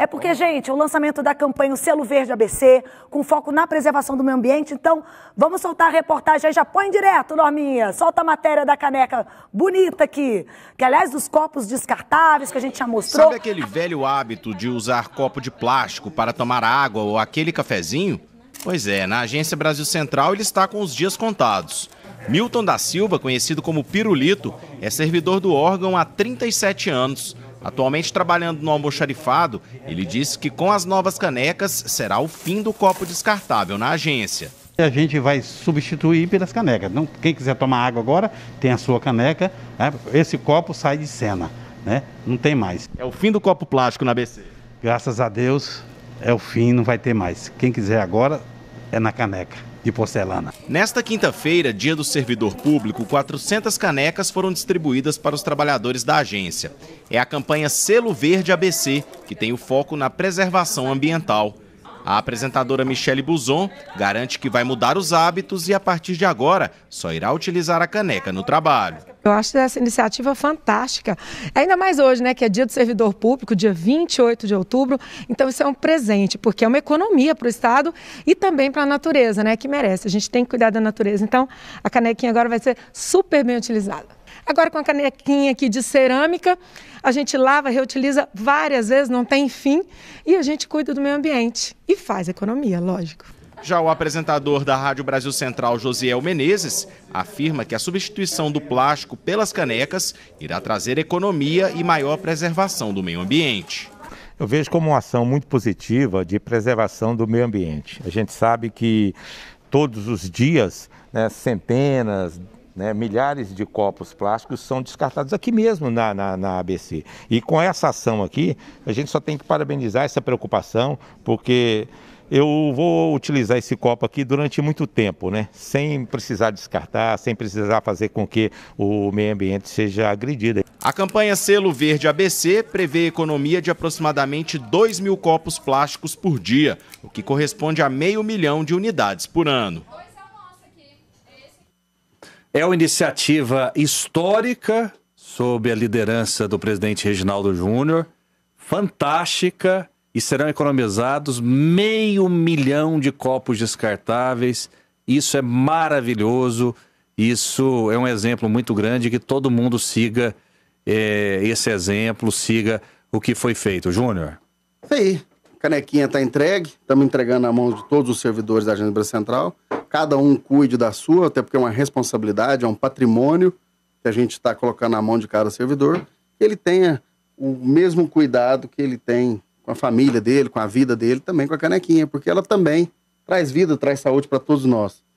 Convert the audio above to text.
É porque, gente, o lançamento da campanha O Selo Verde ABC, com foco na preservação do meio ambiente. Então, vamos soltar a reportagem aí. Já põe direto, Norminha. Solta a matéria da caneca bonita aqui. Que, aliás, dos copos descartáveis que a gente já mostrou. Sabe aquele velho hábito de usar copo de plástico para tomar água ou aquele cafezinho? Pois é, na Agência Brasil Central ele está com os dias contados. Milton da Silva, conhecido como Pirulito, é servidor do órgão há 37 anos Atualmente trabalhando no almoxarifado, ele disse que com as novas canecas será o fim do copo descartável na agência. A gente vai substituir pelas canecas. Não, quem quiser tomar água agora, tem a sua caneca. Né? Esse copo sai de cena, né? não tem mais. É o fim do copo plástico na BC. Graças a Deus, é o fim, não vai ter mais. Quem quiser agora, é na caneca de porcelana. Nesta quinta-feira, dia do servidor público, 400 canecas foram distribuídas para os trabalhadores da agência. É a campanha Selo Verde ABC, que tem o foco na preservação ambiental. A apresentadora Michele Buzon garante que vai mudar os hábitos e, a partir de agora, só irá utilizar a caneca no trabalho. Eu acho essa iniciativa fantástica. Ainda mais hoje, né, que é dia do servidor público, dia 28 de outubro. Então, isso é um presente, porque é uma economia para o Estado e também para a natureza, né, que merece. A gente tem que cuidar da natureza. Então, a canequinha agora vai ser super bem utilizada. Agora, com a canequinha aqui de cerâmica, a gente lava, reutiliza várias vezes, não tem fim, e a gente cuida do meio ambiente e faz economia, lógico. Já o apresentador da Rádio Brasil Central, Josiel Menezes, afirma que a substituição do plástico pelas canecas irá trazer economia e maior preservação do meio ambiente. Eu vejo como uma ação muito positiva de preservação do meio ambiente. A gente sabe que todos os dias, né, centenas, né, milhares de copos plásticos são descartados aqui mesmo na, na, na, ABC. E com essa ação aqui, a gente só tem que parabenizar essa preocupação, porque eu vou utilizar esse copo aqui durante muito tempo, né? Sem precisar descartar, sem precisar fazer com que o meio ambiente seja agredido. A campanha Selo Verde ABC prevê economia de aproximadamente 2 mil copos plásticos por dia, o que corresponde a meio milhão de unidades por ano. É uma iniciativa histórica sob a liderança do presidente Reginaldo Júnior, fantástica e serão economizados meio milhão de copos descartáveis. Isso é maravilhoso. Isso é um exemplo muito grande que todo mundo siga é, esse exemplo, siga o que foi feito. Júnior. Isso aí. Canequinha está entregue, estamos entregando na mão de todos os servidores da Agência Central. Cada um cuide da sua, até porque é uma responsabilidade, é um patrimônio que a gente está colocando na mão de cada servidor. Que ele tenha o mesmo cuidado que ele tem com a família dele, com a vida dele, também com a canequinha, porque ela também traz vida, traz saúde para todos nós.